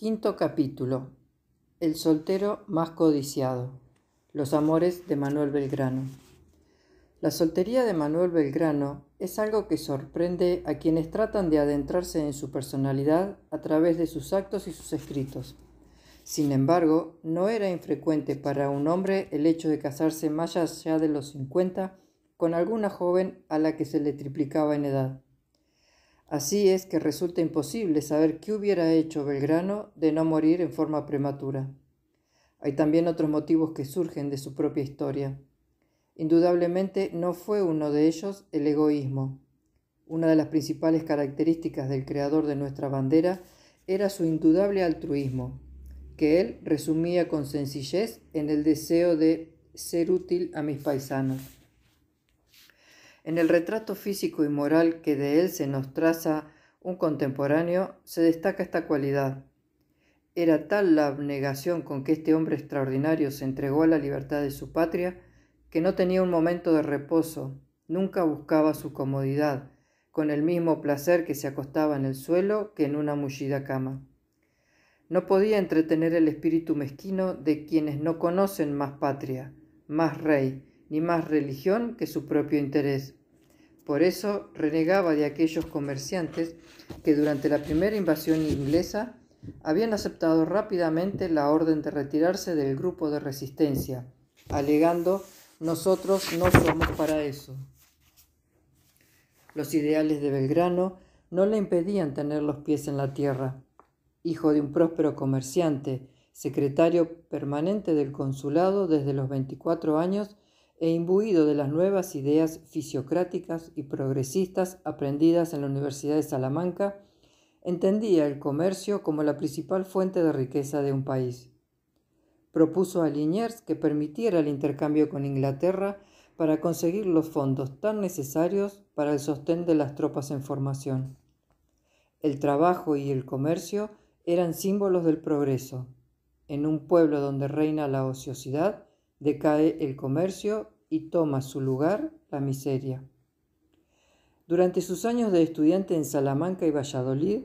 Quinto capítulo. El soltero más codiciado. Los amores de Manuel Belgrano. La soltería de Manuel Belgrano es algo que sorprende a quienes tratan de adentrarse en su personalidad a través de sus actos y sus escritos. Sin embargo, no era infrecuente para un hombre el hecho de casarse más allá de los 50 con alguna joven a la que se le triplicaba en edad. Así es que resulta imposible saber qué hubiera hecho Belgrano de no morir en forma prematura. Hay también otros motivos que surgen de su propia historia. Indudablemente no fue uno de ellos el egoísmo. Una de las principales características del creador de nuestra bandera era su indudable altruismo, que él resumía con sencillez en el deseo de ser útil a mis paisanos. En el retrato físico y moral que de él se nos traza un contemporáneo, se destaca esta cualidad. Era tal la abnegación con que este hombre extraordinario se entregó a la libertad de su patria, que no tenía un momento de reposo, nunca buscaba su comodidad, con el mismo placer que se acostaba en el suelo que en una mullida cama. No podía entretener el espíritu mezquino de quienes no conocen más patria, más rey, ni más religión que su propio interés. Por eso renegaba de aquellos comerciantes que durante la primera invasión inglesa habían aceptado rápidamente la orden de retirarse del grupo de resistencia, alegando nosotros no somos para eso. Los ideales de Belgrano no le impedían tener los pies en la tierra. Hijo de un próspero comerciante, secretario permanente del consulado desde los 24 años, e imbuido de las nuevas ideas fisiocráticas y progresistas aprendidas en la Universidad de Salamanca, entendía el comercio como la principal fuente de riqueza de un país. Propuso a Liniers que permitiera el intercambio con Inglaterra para conseguir los fondos tan necesarios para el sostén de las tropas en formación. El trabajo y el comercio eran símbolos del progreso. En un pueblo donde reina la ociosidad, Decae el comercio y toma su lugar la miseria. Durante sus años de estudiante en Salamanca y Valladolid,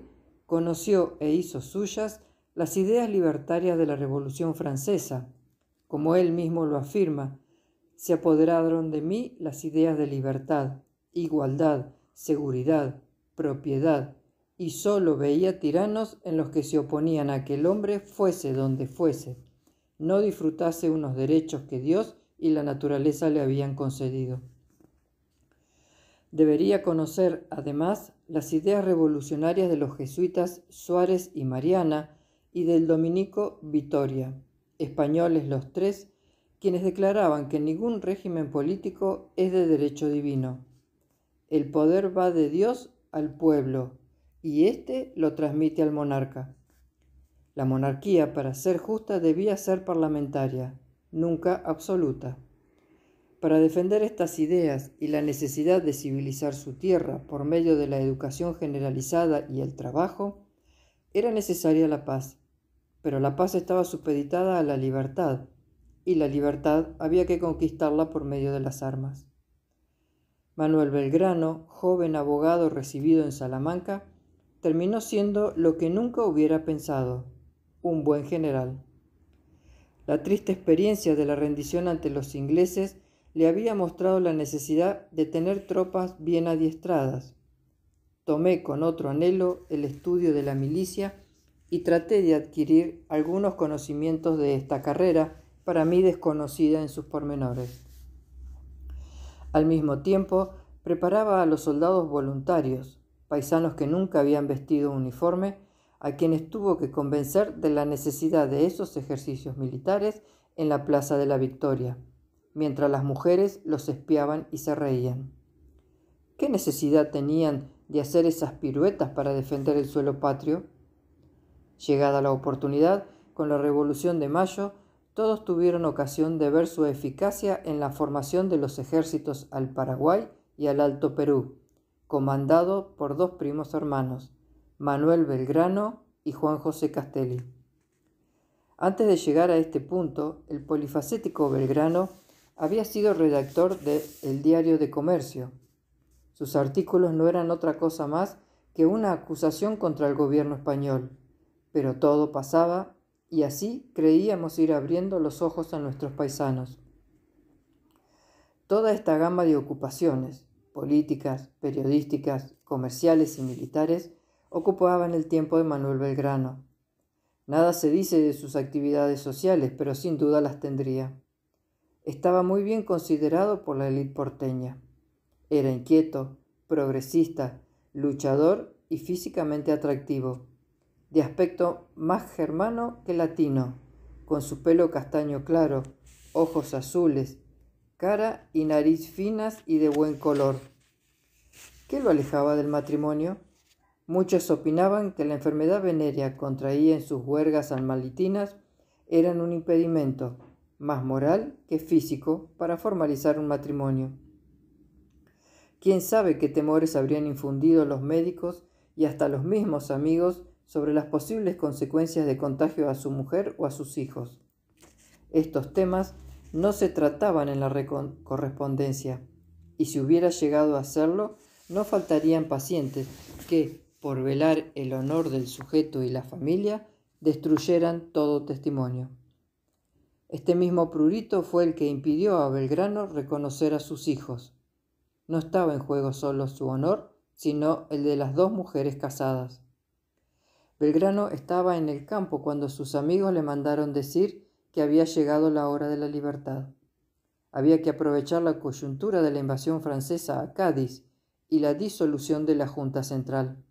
conoció e hizo suyas las ideas libertarias de la Revolución Francesa. Como él mismo lo afirma, se apoderaron de mí las ideas de libertad, igualdad, seguridad, propiedad, y solo veía tiranos en los que se oponían a que el hombre fuese donde fuese no disfrutase unos derechos que Dios y la naturaleza le habían concedido. Debería conocer, además, las ideas revolucionarias de los jesuitas Suárez y Mariana y del dominico Vitoria, españoles los tres, quienes declaraban que ningún régimen político es de derecho divino. El poder va de Dios al pueblo, y éste lo transmite al monarca. La monarquía, para ser justa, debía ser parlamentaria, nunca absoluta. Para defender estas ideas y la necesidad de civilizar su tierra por medio de la educación generalizada y el trabajo, era necesaria la paz, pero la paz estaba supeditada a la libertad, y la libertad había que conquistarla por medio de las armas. Manuel Belgrano, joven abogado recibido en Salamanca, terminó siendo lo que nunca hubiera pensado, un buen general. La triste experiencia de la rendición ante los ingleses le había mostrado la necesidad de tener tropas bien adiestradas. Tomé con otro anhelo el estudio de la milicia y traté de adquirir algunos conocimientos de esta carrera, para mí desconocida en sus pormenores. Al mismo tiempo, preparaba a los soldados voluntarios, paisanos que nunca habían vestido uniforme, a quienes tuvo que convencer de la necesidad de esos ejercicios militares en la Plaza de la Victoria, mientras las mujeres los espiaban y se reían. ¿Qué necesidad tenían de hacer esas piruetas para defender el suelo patrio? Llegada la oportunidad, con la Revolución de Mayo, todos tuvieron ocasión de ver su eficacia en la formación de los ejércitos al Paraguay y al Alto Perú, comandado por dos primos hermanos, Manuel Belgrano y Juan José Castelli. Antes de llegar a este punto, el polifacético Belgrano había sido redactor de El Diario de Comercio. Sus artículos no eran otra cosa más que una acusación contra el gobierno español, pero todo pasaba y así creíamos ir abriendo los ojos a nuestros paisanos. Toda esta gama de ocupaciones, políticas, periodísticas, comerciales y militares, ocupaban el tiempo de Manuel Belgrano. Nada se dice de sus actividades sociales, pero sin duda las tendría. Estaba muy bien considerado por la élite porteña. Era inquieto, progresista, luchador y físicamente atractivo, de aspecto más germano que latino, con su pelo castaño claro, ojos azules, cara y nariz finas y de buen color. ¿Qué lo alejaba del matrimonio? Muchos opinaban que la enfermedad venérea contraída en sus huergas almalitinas eran un impedimento más moral que físico para formalizar un matrimonio. ¿Quién sabe qué temores habrían infundido los médicos y hasta los mismos amigos sobre las posibles consecuencias de contagio a su mujer o a sus hijos? Estos temas no se trataban en la correspondencia, y si hubiera llegado a hacerlo, no faltarían pacientes que, por velar el honor del sujeto y la familia, destruyeran todo testimonio. Este mismo prurito fue el que impidió a Belgrano reconocer a sus hijos. No estaba en juego solo su honor, sino el de las dos mujeres casadas. Belgrano estaba en el campo cuando sus amigos le mandaron decir que había llegado la hora de la libertad. Había que aprovechar la coyuntura de la invasión francesa a Cádiz y la disolución de la Junta Central.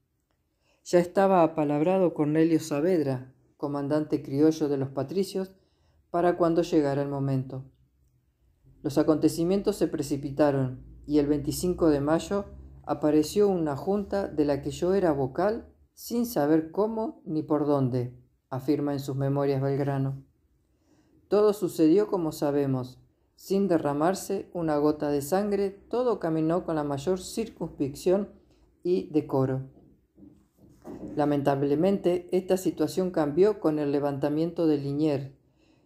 Ya estaba apalabrado Cornelio Saavedra, comandante criollo de los patricios, para cuando llegara el momento. Los acontecimientos se precipitaron y el 25 de mayo apareció una junta de la que yo era vocal sin saber cómo ni por dónde, afirma en sus memorias Belgrano. Todo sucedió como sabemos, sin derramarse una gota de sangre, todo caminó con la mayor circunspección y decoro. Lamentablemente, esta situación cambió con el levantamiento de Liniers,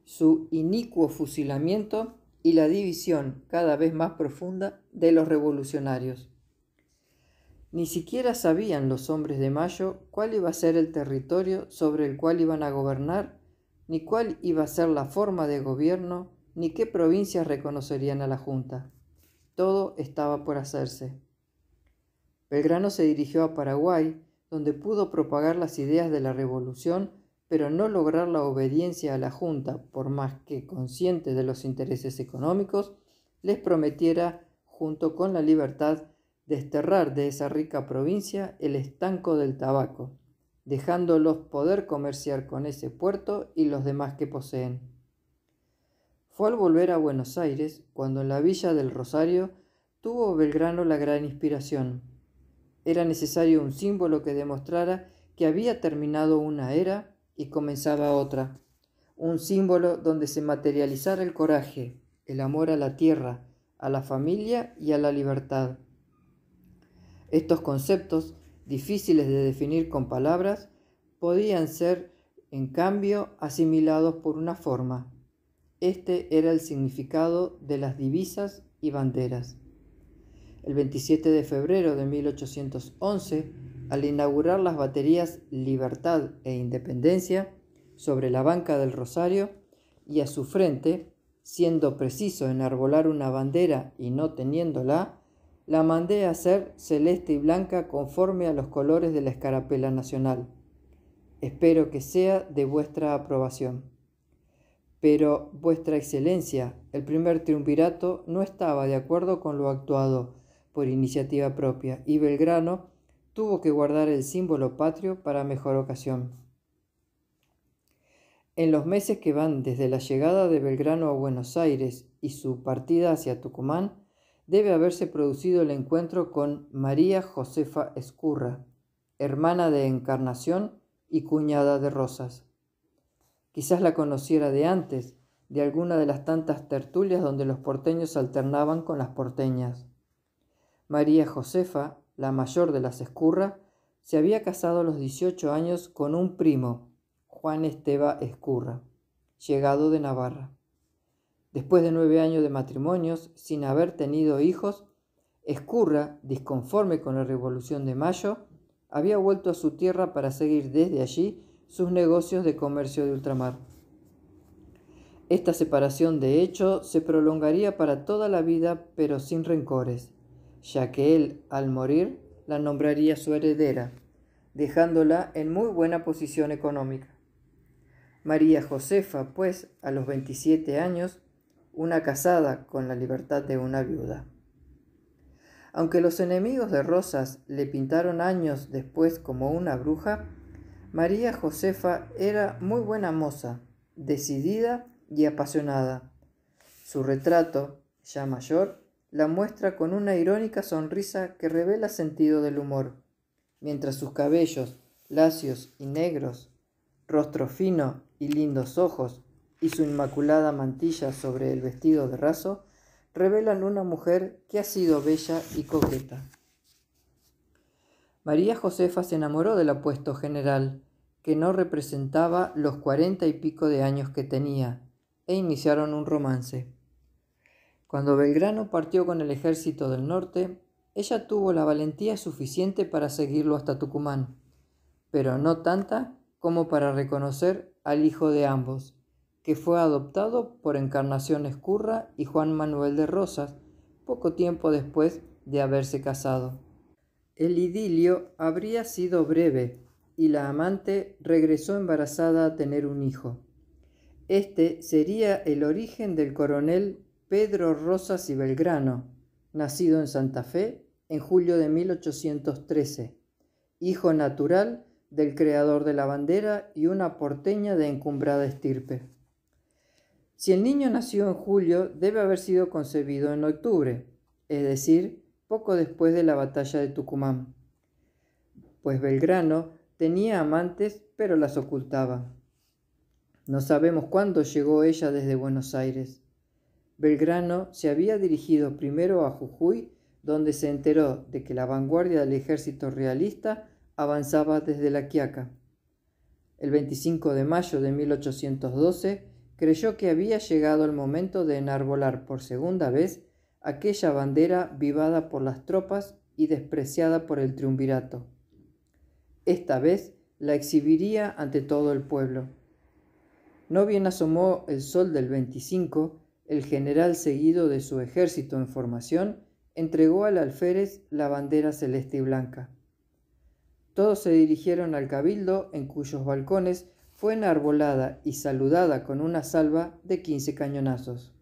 su inicuo fusilamiento y la división cada vez más profunda de los revolucionarios. Ni siquiera sabían los hombres de Mayo cuál iba a ser el territorio sobre el cual iban a gobernar, ni cuál iba a ser la forma de gobierno, ni qué provincias reconocerían a la Junta. Todo estaba por hacerse. Belgrano se dirigió a Paraguay, donde pudo propagar las ideas de la revolución, pero no lograr la obediencia a la Junta, por más que consciente de los intereses económicos, les prometiera, junto con la libertad, desterrar de esa rica provincia el estanco del tabaco, dejándolos poder comerciar con ese puerto y los demás que poseen. Fue al volver a Buenos Aires cuando en la villa del Rosario tuvo Belgrano la gran inspiración era necesario un símbolo que demostrara que había terminado una era y comenzaba otra. Un símbolo donde se materializara el coraje, el amor a la tierra, a la familia y a la libertad. Estos conceptos, difíciles de definir con palabras, podían ser, en cambio, asimilados por una forma. Este era el significado de las divisas y banderas. El 27 de febrero de 1811, al inaugurar las baterías Libertad e Independencia sobre la banca del Rosario y a su frente, siendo preciso enarbolar una bandera y no teniéndola, la mandé a hacer celeste y blanca conforme a los colores de la escarapela nacional. Espero que sea de vuestra aprobación. Pero vuestra excelencia, el primer triunvirato no estaba de acuerdo con lo actuado por iniciativa propia y Belgrano tuvo que guardar el símbolo patrio para mejor ocasión. En los meses que van desde la llegada de Belgrano a Buenos Aires y su partida hacia Tucumán, debe haberse producido el encuentro con María Josefa Escurra, hermana de Encarnación y cuñada de Rosas. Quizás la conociera de antes, de alguna de las tantas tertulias donde los porteños alternaban con las porteñas. María Josefa, la mayor de las Escurra, se había casado a los 18 años con un primo, Juan Esteba Escurra, llegado de Navarra. Después de nueve años de matrimonios, sin haber tenido hijos, Escurra, disconforme con la Revolución de Mayo, había vuelto a su tierra para seguir desde allí sus negocios de comercio de ultramar. Esta separación, de hecho, se prolongaría para toda la vida, pero sin rencores ya que él, al morir, la nombraría su heredera, dejándola en muy buena posición económica. María Josefa, pues, a los 27 años, una casada con la libertad de una viuda. Aunque los enemigos de Rosas le pintaron años después como una bruja, María Josefa era muy buena moza, decidida y apasionada. Su retrato, ya mayor, la muestra con una irónica sonrisa que revela sentido del humor, mientras sus cabellos, lacios y negros, rostro fino y lindos ojos, y su inmaculada mantilla sobre el vestido de raso, revelan una mujer que ha sido bella y coqueta. María Josefa se enamoró del apuesto general, que no representaba los cuarenta y pico de años que tenía, e iniciaron un romance. Cuando Belgrano partió con el ejército del norte, ella tuvo la valentía suficiente para seguirlo hasta Tucumán, pero no tanta como para reconocer al hijo de ambos, que fue adoptado por Encarnación Escurra y Juan Manuel de Rosas poco tiempo después de haberse casado. El idilio habría sido breve y la amante regresó embarazada a tener un hijo. Este sería el origen del coronel Pedro Rosas y Belgrano, nacido en Santa Fe en julio de 1813, hijo natural del creador de la bandera y una porteña de encumbrada estirpe. Si el niño nació en julio, debe haber sido concebido en octubre, es decir, poco después de la batalla de Tucumán, pues Belgrano tenía amantes pero las ocultaba. No sabemos cuándo llegó ella desde Buenos Aires. Belgrano se había dirigido primero a Jujuy, donde se enteró de que la vanguardia del ejército realista avanzaba desde la Quiaca. El 25 de mayo de 1812 creyó que había llegado el momento de enarbolar por segunda vez aquella bandera vivada por las tropas y despreciada por el triunvirato. Esta vez la exhibiría ante todo el pueblo. No bien asomó el sol del 25, el general seguido de su ejército en formación entregó al alférez la bandera celeste y blanca. Todos se dirigieron al cabildo en cuyos balcones fue enarbolada y saludada con una salva de quince cañonazos.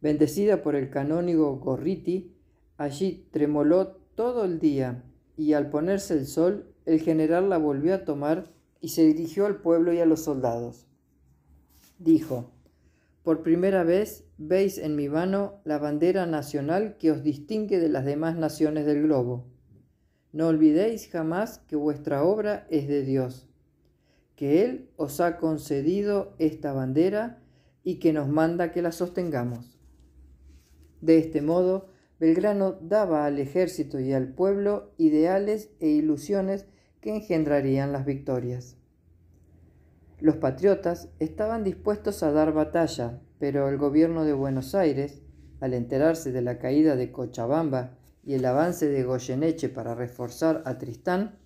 Bendecida por el canónigo Gorriti, allí tremoló todo el día y al ponerse el sol el general la volvió a tomar y se dirigió al pueblo y a los soldados. Dijo, por primera vez veis en mi mano la bandera nacional que os distingue de las demás naciones del globo. No olvidéis jamás que vuestra obra es de Dios, que Él os ha concedido esta bandera y que nos manda que la sostengamos. De este modo, Belgrano daba al ejército y al pueblo ideales e ilusiones que engendrarían las victorias. Los patriotas estaban dispuestos a dar batalla, pero el gobierno de Buenos Aires, al enterarse de la caída de Cochabamba y el avance de Goyeneche para reforzar a Tristán,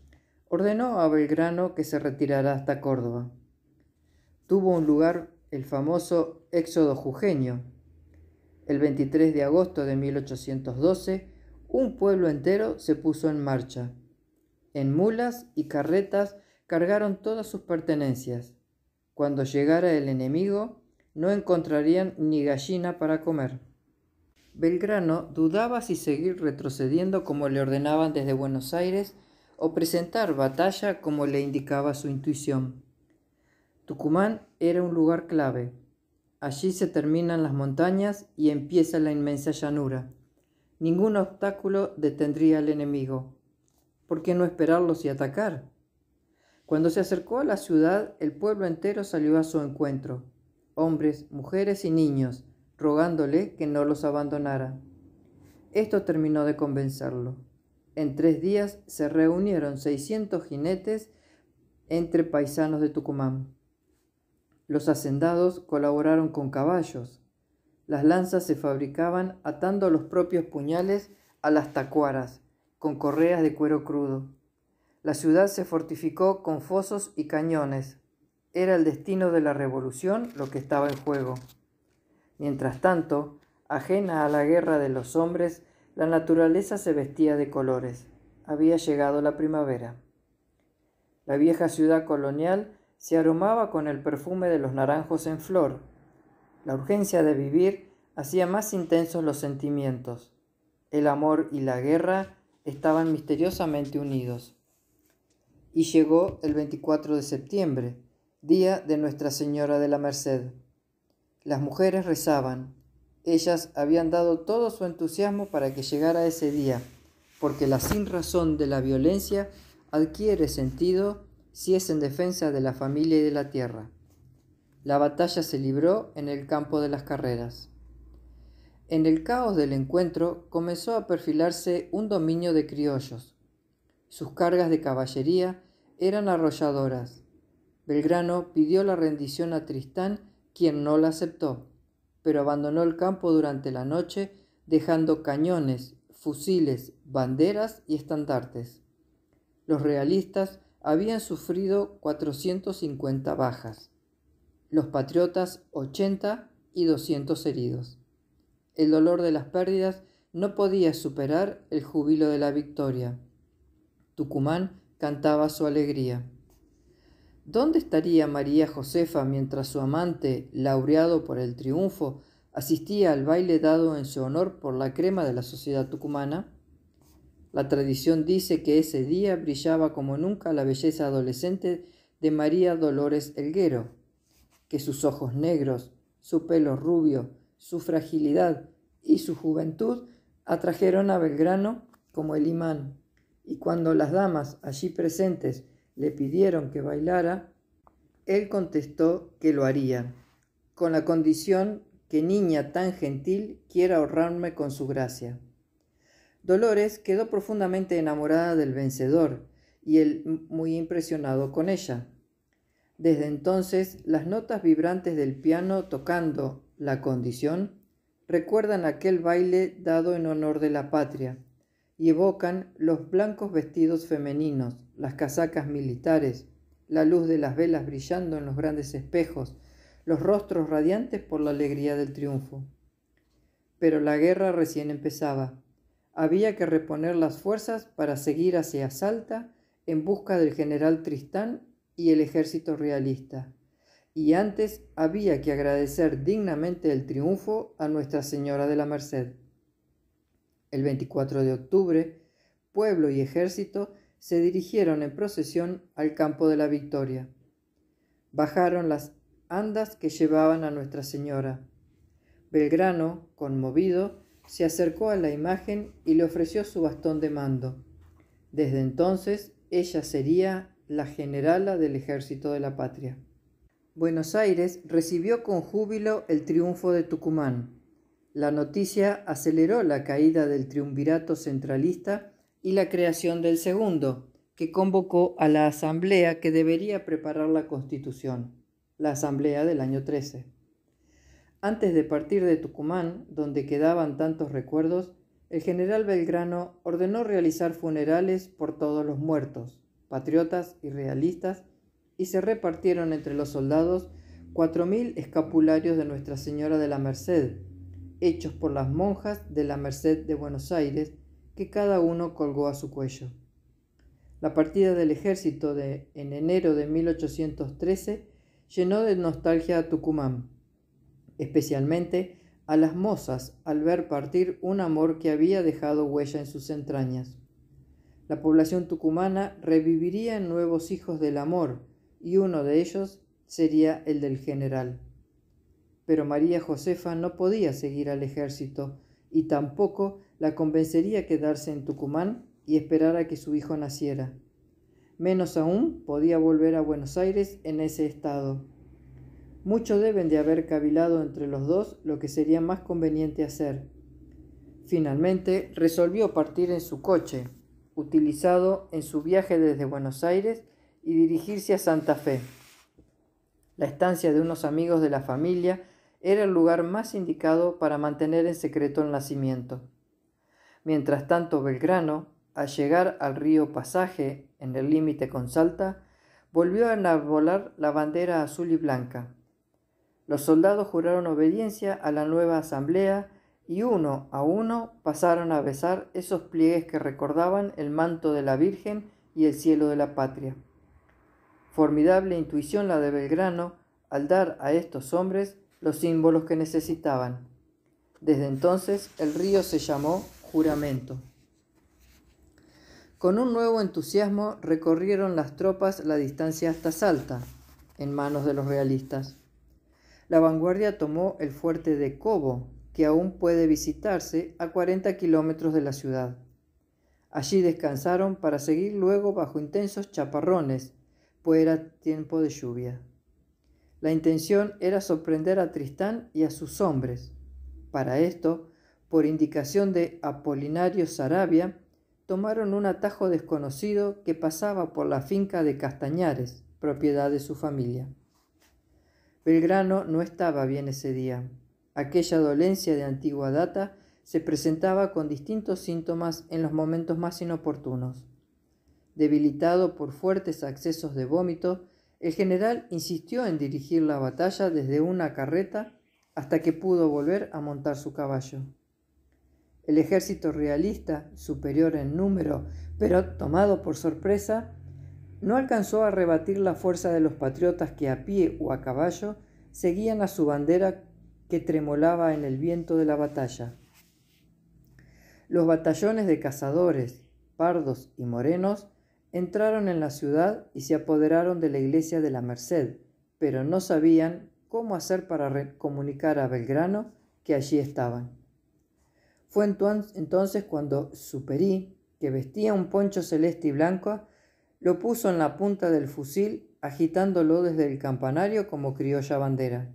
ordenó a Belgrano que se retirara hasta Córdoba. Tuvo un lugar el famoso éxodo jujeño. El 23 de agosto de 1812, un pueblo entero se puso en marcha. En mulas y carretas cargaron todas sus pertenencias cuando llegara el enemigo, no encontrarían ni gallina para comer. Belgrano dudaba si seguir retrocediendo como le ordenaban desde Buenos Aires o presentar batalla como le indicaba su intuición. Tucumán era un lugar clave. Allí se terminan las montañas y empieza la inmensa llanura. Ningún obstáculo detendría al enemigo. ¿Por qué no esperarlos y atacar? Cuando se acercó a la ciudad, el pueblo entero salió a su encuentro, hombres, mujeres y niños, rogándole que no los abandonara. Esto terminó de convencerlo. En tres días se reunieron 600 jinetes entre paisanos de Tucumán. Los hacendados colaboraron con caballos. Las lanzas se fabricaban atando los propios puñales a las tacuaras, con correas de cuero crudo. La ciudad se fortificó con fosos y cañones. Era el destino de la revolución lo que estaba en juego. Mientras tanto, ajena a la guerra de los hombres, la naturaleza se vestía de colores. Había llegado la primavera. La vieja ciudad colonial se aromaba con el perfume de los naranjos en flor. La urgencia de vivir hacía más intensos los sentimientos. El amor y la guerra estaban misteriosamente unidos y llegó el 24 de septiembre, día de Nuestra Señora de la Merced. Las mujeres rezaban. Ellas habían dado todo su entusiasmo para que llegara ese día, porque la sin razón de la violencia adquiere sentido si es en defensa de la familia y de la tierra. La batalla se libró en el campo de las carreras. En el caos del encuentro comenzó a perfilarse un dominio de criollos, sus cargas de caballería eran arrolladoras. Belgrano pidió la rendición a Tristán, quien no la aceptó, pero abandonó el campo durante la noche, dejando cañones, fusiles, banderas y estandartes. Los realistas habían sufrido 450 bajas, los patriotas 80 y 200 heridos. El dolor de las pérdidas no podía superar el júbilo de la victoria. Tucumán cantaba su alegría. ¿Dónde estaría María Josefa mientras su amante, laureado por el triunfo, asistía al baile dado en su honor por la crema de la sociedad tucumana? La tradición dice que ese día brillaba como nunca la belleza adolescente de María Dolores Elguero, que sus ojos negros, su pelo rubio, su fragilidad y su juventud atrajeron a Belgrano como el imán y cuando las damas allí presentes le pidieron que bailara, él contestó que lo haría, con la condición que niña tan gentil quiera ahorrarme con su gracia. Dolores quedó profundamente enamorada del vencedor y él muy impresionado con ella. Desde entonces, las notas vibrantes del piano tocando la condición recuerdan aquel baile dado en honor de la patria y evocan los blancos vestidos femeninos, las casacas militares, la luz de las velas brillando en los grandes espejos, los rostros radiantes por la alegría del triunfo. Pero la guerra recién empezaba. Había que reponer las fuerzas para seguir hacia Salta en busca del general Tristán y el ejército realista. Y antes había que agradecer dignamente el triunfo a Nuestra Señora de la Merced. El 24 de octubre, pueblo y ejército se dirigieron en procesión al campo de la Victoria. Bajaron las andas que llevaban a Nuestra Señora. Belgrano, conmovido, se acercó a la imagen y le ofreció su bastón de mando. Desde entonces, ella sería la generala del ejército de la patria. Buenos Aires recibió con júbilo el triunfo de Tucumán. La noticia aceleró la caída del triunvirato centralista y la creación del segundo, que convocó a la asamblea que debería preparar la constitución, la asamblea del año 13. Antes de partir de Tucumán, donde quedaban tantos recuerdos, el general Belgrano ordenó realizar funerales por todos los muertos, patriotas y realistas, y se repartieron entre los soldados 4.000 escapularios de Nuestra Señora de la Merced, hechos por las monjas de la Merced de Buenos Aires, que cada uno colgó a su cuello. La partida del ejército de, en enero de 1813 llenó de nostalgia a Tucumán, especialmente a las mozas al ver partir un amor que había dejado huella en sus entrañas. La población tucumana reviviría en nuevos hijos del amor, y uno de ellos sería el del general pero María Josefa no podía seguir al ejército y tampoco la convencería quedarse en Tucumán y esperar a que su hijo naciera. Menos aún podía volver a Buenos Aires en ese estado. Mucho deben de haber cavilado entre los dos lo que sería más conveniente hacer. Finalmente resolvió partir en su coche, utilizado en su viaje desde Buenos Aires, y dirigirse a Santa Fe. La estancia de unos amigos de la familia era el lugar más indicado para mantener en secreto el nacimiento. Mientras tanto, Belgrano, al llegar al río Pasaje, en el límite con Salta, volvió a enarbolar la bandera azul y blanca. Los soldados juraron obediencia a la nueva asamblea y uno a uno pasaron a besar esos pliegues que recordaban el manto de la Virgen y el cielo de la patria. Formidable intuición la de Belgrano al dar a estos hombres los símbolos que necesitaban. Desde entonces el río se llamó Juramento. Con un nuevo entusiasmo recorrieron las tropas la distancia hasta Salta, en manos de los realistas. La vanguardia tomó el fuerte de Cobo, que aún puede visitarse a 40 kilómetros de la ciudad. Allí descansaron para seguir luego bajo intensos chaparrones, pues era tiempo de lluvia. La intención era sorprender a Tristán y a sus hombres. Para esto, por indicación de Apolinario Sarabia, tomaron un atajo desconocido que pasaba por la finca de Castañares, propiedad de su familia. Belgrano no estaba bien ese día. Aquella dolencia de antigua data se presentaba con distintos síntomas en los momentos más inoportunos. Debilitado por fuertes accesos de vómito, el general insistió en dirigir la batalla desde una carreta hasta que pudo volver a montar su caballo. El ejército realista, superior en número, pero tomado por sorpresa, no alcanzó a rebatir la fuerza de los patriotas que a pie o a caballo seguían a su bandera que tremolaba en el viento de la batalla. Los batallones de cazadores, pardos y morenos Entraron en la ciudad y se apoderaron de la iglesia de la Merced, pero no sabían cómo hacer para comunicar a Belgrano que allí estaban. Fue entonces cuando Superí, que vestía un poncho celeste y blanco, lo puso en la punta del fusil, agitándolo desde el campanario como criolla bandera.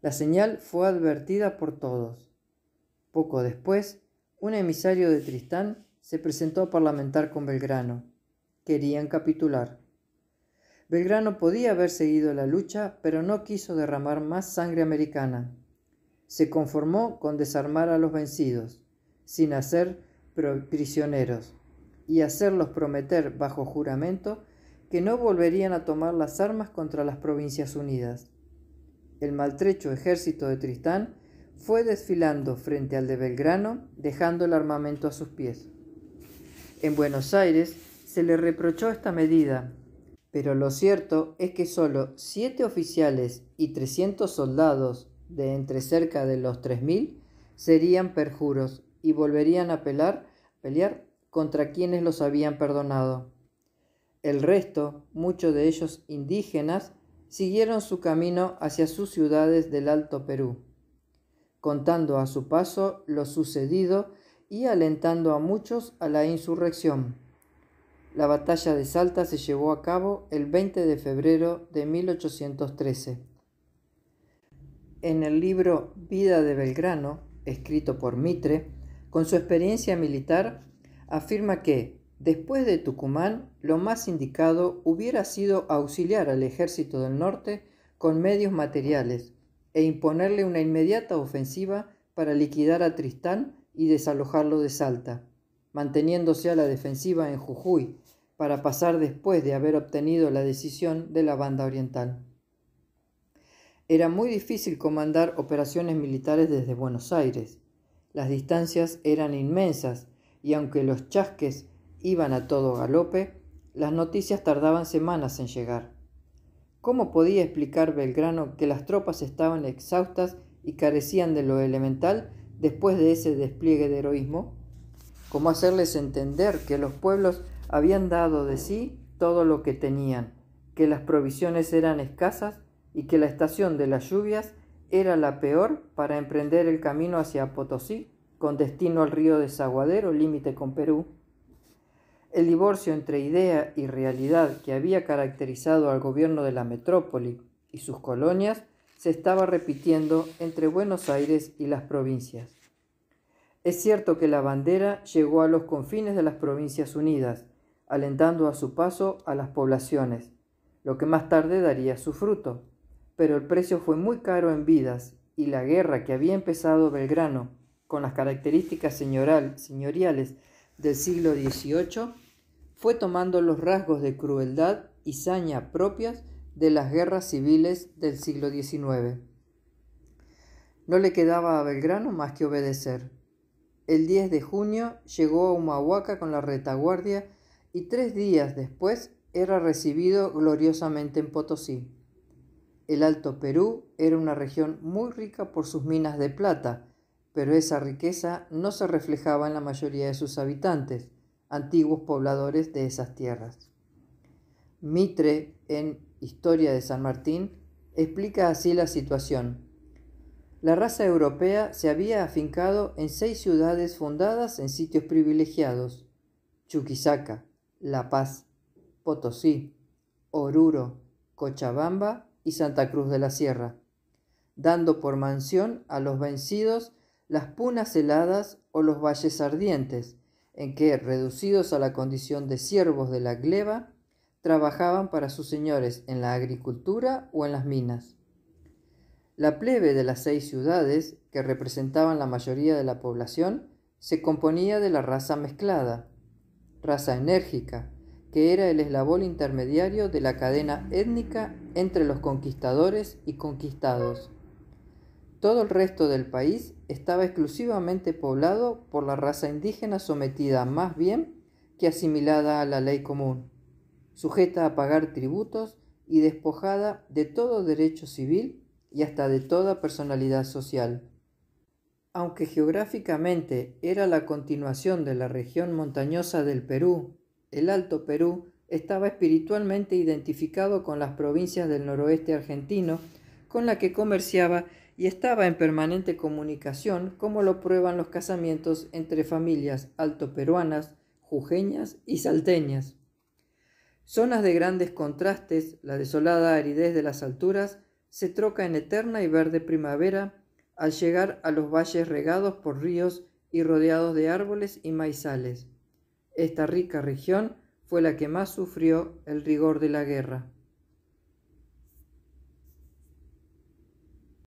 La señal fue advertida por todos. Poco después, un emisario de Tristán se presentó a parlamentar con Belgrano. Querían capitular. Belgrano podía haber seguido la lucha, pero no quiso derramar más sangre americana. Se conformó con desarmar a los vencidos, sin hacer prisioneros, y hacerlos prometer bajo juramento que no volverían a tomar las armas contra las Provincias Unidas. El maltrecho ejército de Tristán fue desfilando frente al de Belgrano, dejando el armamento a sus pies. En Buenos Aires se le reprochó esta medida, pero lo cierto es que solo siete oficiales y 300 soldados de entre cerca de los 3.000 serían perjuros y volverían a pelear contra quienes los habían perdonado. El resto, muchos de ellos indígenas, siguieron su camino hacia sus ciudades del Alto Perú, contando a su paso lo sucedido y alentando a muchos a la insurrección. La batalla de Salta se llevó a cabo el 20 de febrero de 1813. En el libro Vida de Belgrano, escrito por Mitre, con su experiencia militar, afirma que, después de Tucumán, lo más indicado hubiera sido auxiliar al ejército del norte con medios materiales e imponerle una inmediata ofensiva para liquidar a Tristán y desalojarlo de Salta, manteniéndose a la defensiva en Jujuy para pasar después de haber obtenido la decisión de la banda oriental. Era muy difícil comandar operaciones militares desde Buenos Aires. Las distancias eran inmensas y aunque los chasques iban a todo galope, las noticias tardaban semanas en llegar. ¿Cómo podía explicar Belgrano que las tropas estaban exhaustas y carecían de lo elemental después de ese despliegue de heroísmo? ¿Cómo hacerles entender que los pueblos habían dado de sí todo lo que tenían, que las provisiones eran escasas y que la estación de las lluvias era la peor para emprender el camino hacia Potosí, con destino al río desaguadero límite con Perú? El divorcio entre idea y realidad que había caracterizado al gobierno de la metrópoli y sus colonias se estaba repitiendo entre Buenos Aires y las provincias. Es cierto que la bandera llegó a los confines de las provincias unidas, alentando a su paso a las poblaciones, lo que más tarde daría su fruto, pero el precio fue muy caro en vidas y la guerra que había empezado Belgrano, con las características señoriales del siglo XVIII, fue tomando los rasgos de crueldad y saña propias de las guerras civiles del siglo XIX. No le quedaba a Belgrano más que obedecer. El 10 de junio llegó a Humahuaca con la retaguardia y tres días después era recibido gloriosamente en Potosí. El Alto Perú era una región muy rica por sus minas de plata, pero esa riqueza no se reflejaba en la mayoría de sus habitantes, antiguos pobladores de esas tierras. Mitre, en Historia de San Martín, explica así la situación. La raza europea se había afincado en seis ciudades fundadas en sitios privilegiados: Chuquisaca, La Paz, Potosí, Oruro, Cochabamba y Santa Cruz de la Sierra, dando por mansión a los vencidos las punas heladas o los valles ardientes, en que, reducidos a la condición de siervos de la gleba, trabajaban para sus señores en la agricultura o en las minas. La plebe de las seis ciudades, que representaban la mayoría de la población, se componía de la raza mezclada, raza enérgica, que era el eslabón intermediario de la cadena étnica entre los conquistadores y conquistados. Todo el resto del país estaba exclusivamente poblado por la raza indígena sometida más bien que asimilada a la ley común sujeta a pagar tributos y despojada de todo derecho civil y hasta de toda personalidad social. Aunque geográficamente era la continuación de la región montañosa del Perú, el Alto Perú estaba espiritualmente identificado con las provincias del noroeste argentino, con la que comerciaba y estaba en permanente comunicación, como lo prueban los casamientos entre familias alto peruanas, jujeñas y salteñas. Zonas de grandes contrastes, la desolada aridez de las alturas se troca en eterna y verde primavera al llegar a los valles regados por ríos y rodeados de árboles y maizales. Esta rica región fue la que más sufrió el rigor de la guerra.